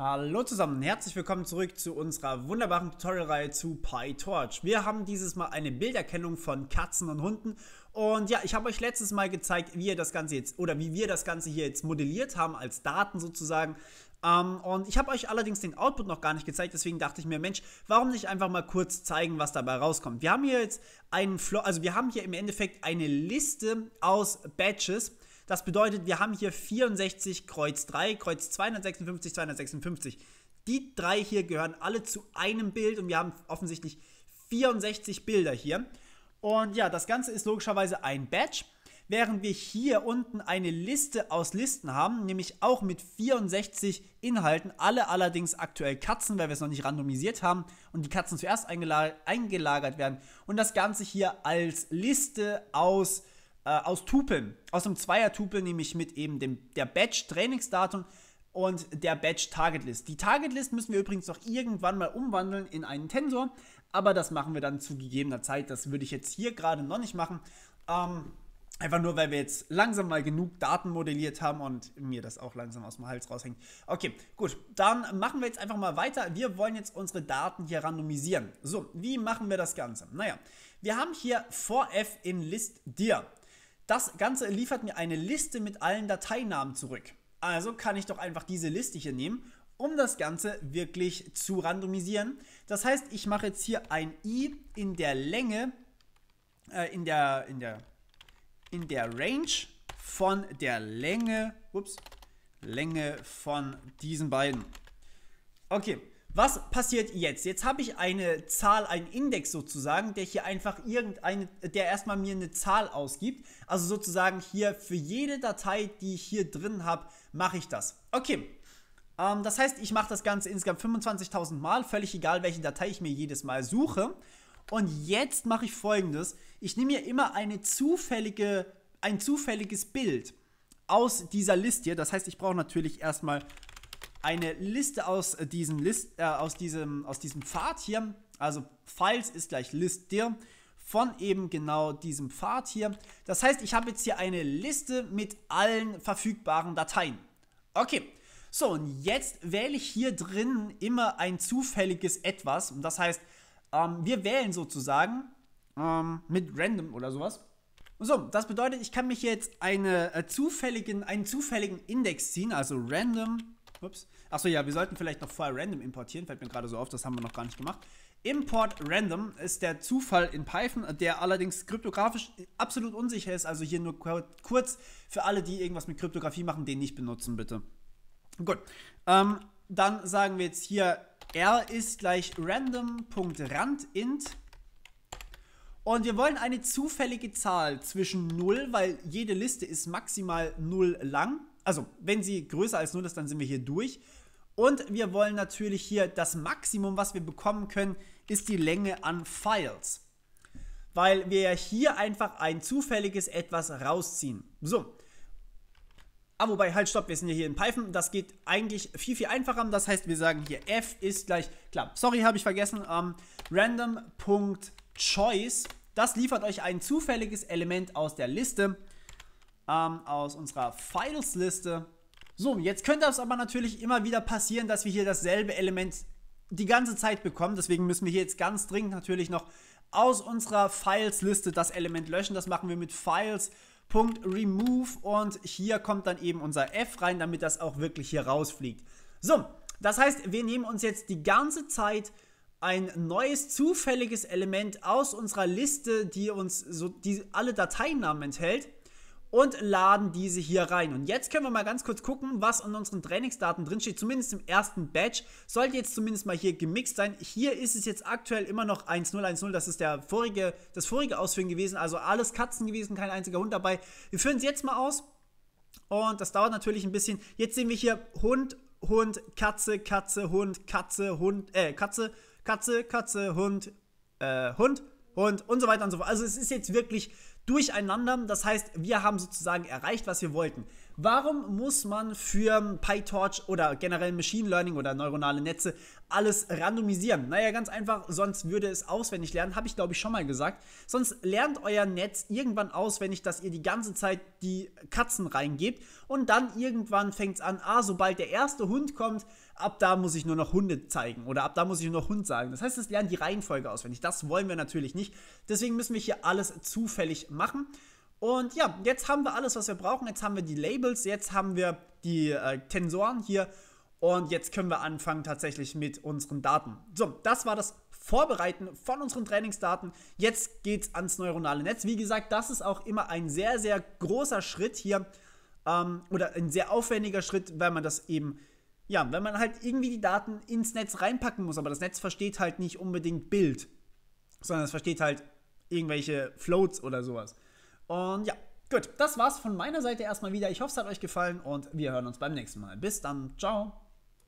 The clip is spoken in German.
Hallo zusammen, herzlich willkommen zurück zu unserer wunderbaren Tutorial-Reihe zu PyTorch. Wir haben dieses Mal eine Bilderkennung von Katzen und Hunden und ja, ich habe euch letztes Mal gezeigt, wie ihr das Ganze jetzt oder wie wir das Ganze hier jetzt modelliert haben als Daten sozusagen. Ähm, und ich habe euch allerdings den Output noch gar nicht gezeigt, deswegen dachte ich mir, Mensch, warum nicht einfach mal kurz zeigen, was dabei rauskommt. Wir haben hier jetzt einen Flow, also wir haben hier im Endeffekt eine Liste aus Batches das bedeutet, wir haben hier 64 Kreuz 3, Kreuz 256, 256. Die drei hier gehören alle zu einem Bild und wir haben offensichtlich 64 Bilder hier. Und ja, das Ganze ist logischerweise ein Badge, während wir hier unten eine Liste aus Listen haben, nämlich auch mit 64 Inhalten, alle allerdings aktuell Katzen, weil wir es noch nicht randomisiert haben und die Katzen zuerst eingelagert, werden. Und das Ganze hier als Liste aus Listen äh, aus Tupeln, aus einem Zweier-Tupel, nämlich mit eben dem, der Batch-Trainingsdatum und der Batch-Target-List. Die Target-List müssen wir übrigens noch irgendwann mal umwandeln in einen Tensor, aber das machen wir dann zu gegebener Zeit. Das würde ich jetzt hier gerade noch nicht machen. Ähm, Einfach nur, weil wir jetzt langsam mal genug Daten modelliert haben und mir das auch langsam aus dem Hals raushängt. Okay, gut, dann machen wir jetzt einfach mal weiter. Wir wollen jetzt unsere Daten hier randomisieren. So, wie machen wir das Ganze? Naja, wir haben hier 4f in List dir. Das Ganze liefert mir eine Liste mit allen Dateinamen zurück. Also kann ich doch einfach diese Liste hier nehmen, um das Ganze wirklich zu randomisieren. Das heißt, ich mache jetzt hier ein i in der Länge, äh, in der, in der, in der Range von der Länge, ups, Länge von diesen beiden. Okay, was passiert jetzt? Jetzt habe ich eine Zahl, einen Index sozusagen, der hier einfach irgendeine, der erstmal mir eine Zahl ausgibt. Also sozusagen hier für jede Datei, die ich hier drin habe, mache ich das. Okay. Ähm, das heißt, ich mache das Ganze insgesamt 25.000 Mal, völlig egal, welche Datei ich mir jedes Mal suche. Und jetzt mache ich folgendes. Ich nehme mir immer eine zufällige, ein zufälliges Bild aus dieser Liste. Das heißt, ich brauche natürlich erstmal eine Liste aus äh, diesem, List, äh, aus diesem, aus diesem Pfad hier, also Files ist gleich List dir, von eben genau diesem Pfad hier. Das heißt, ich habe jetzt hier eine Liste mit allen verfügbaren Dateien. Okay, so und jetzt wähle ich hier drin immer ein zufälliges etwas. Und das heißt, ähm, wir wählen sozusagen ähm, mit Random oder sowas. So, das bedeutet, ich kann mich jetzt eine, äh, zufälligen, einen zufälligen Index ziehen, also Random Ups. Achso, ja, wir sollten vielleicht noch vorher Random importieren. Fällt mir gerade so auf, das haben wir noch gar nicht gemacht. Import Random ist der Zufall in Python, der allerdings kryptografisch absolut unsicher ist. Also hier nur kurz für alle, die irgendwas mit Kryptographie machen, den nicht benutzen, bitte. Gut. Ähm, dann sagen wir jetzt hier, r ist gleich random.randint. Und wir wollen eine zufällige Zahl zwischen 0, weil jede Liste ist maximal 0 lang, also wenn sie größer als 0 ist, dann sind wir hier durch. Und wir wollen natürlich hier das Maximum, was wir bekommen können, ist die Länge an Files. Weil wir ja hier einfach ein zufälliges etwas rausziehen. So. Ah, wobei, halt, stopp, wir sind ja hier in Python. Das geht eigentlich viel, viel einfacher. Das heißt, wir sagen hier f ist gleich, klar, sorry, habe ich vergessen, ähm, random.choice. Das liefert euch ein zufälliges Element aus der Liste ähm, aus unserer Files-Liste. So, jetzt könnte es aber natürlich immer wieder passieren, dass wir hier dasselbe Element die ganze Zeit bekommen. Deswegen müssen wir hier jetzt ganz dringend natürlich noch aus unserer Files-Liste das Element löschen. Das machen wir mit Files.remove und hier kommt dann eben unser F rein, damit das auch wirklich hier rausfliegt. So, das heißt, wir nehmen uns jetzt die ganze Zeit ein neues zufälliges Element aus unserer Liste, die uns so die alle Dateinamen enthält und laden diese hier rein. Und jetzt können wir mal ganz kurz gucken, was in unseren Trainingsdaten drin steht, zumindest im ersten Batch. Sollte jetzt zumindest mal hier gemixt sein. Hier ist es jetzt aktuell immer noch 1-0-1-0. das ist der vorige, das vorige Ausführen gewesen, also alles Katzen gewesen, kein einziger Hund dabei. Wir führen es jetzt mal aus. Und das dauert natürlich ein bisschen. Jetzt sehen wir hier Hund, Hund, Katze, Katze, Hund, Katze, Hund, äh, Katze, Katze, Katze, Hund, äh, Hund, Hund und so weiter und so fort. Also es ist jetzt wirklich durcheinander. Das heißt, wir haben sozusagen erreicht, was wir wollten. Warum muss man für PyTorch oder generell Machine Learning oder neuronale Netze alles randomisieren? Naja, ganz einfach, sonst würde es auswendig lernen, habe ich glaube ich schon mal gesagt. Sonst lernt euer Netz irgendwann auswendig, dass ihr die ganze Zeit die Katzen reingebt und dann irgendwann fängt es an, ah, sobald der erste Hund kommt, ab da muss ich nur noch Hunde zeigen oder ab da muss ich nur noch Hund sagen. Das heißt, es lernen die Reihenfolge auswendig. Das wollen wir natürlich nicht. Deswegen müssen wir hier alles zufällig machen. Und ja, jetzt haben wir alles, was wir brauchen. Jetzt haben wir die Labels, jetzt haben wir die äh, Tensoren hier und jetzt können wir anfangen tatsächlich mit unseren Daten. So, das war das Vorbereiten von unseren Trainingsdaten. Jetzt geht's ans neuronale Netz. Wie gesagt, das ist auch immer ein sehr, sehr großer Schritt hier ähm, oder ein sehr aufwendiger Schritt, weil man das eben ja, wenn man halt irgendwie die Daten ins Netz reinpacken muss, aber das Netz versteht halt nicht unbedingt Bild, sondern es versteht halt irgendwelche Floats oder sowas. Und ja, gut, das war's von meiner Seite erstmal wieder. Ich hoffe, es hat euch gefallen und wir hören uns beim nächsten Mal. Bis dann, ciao.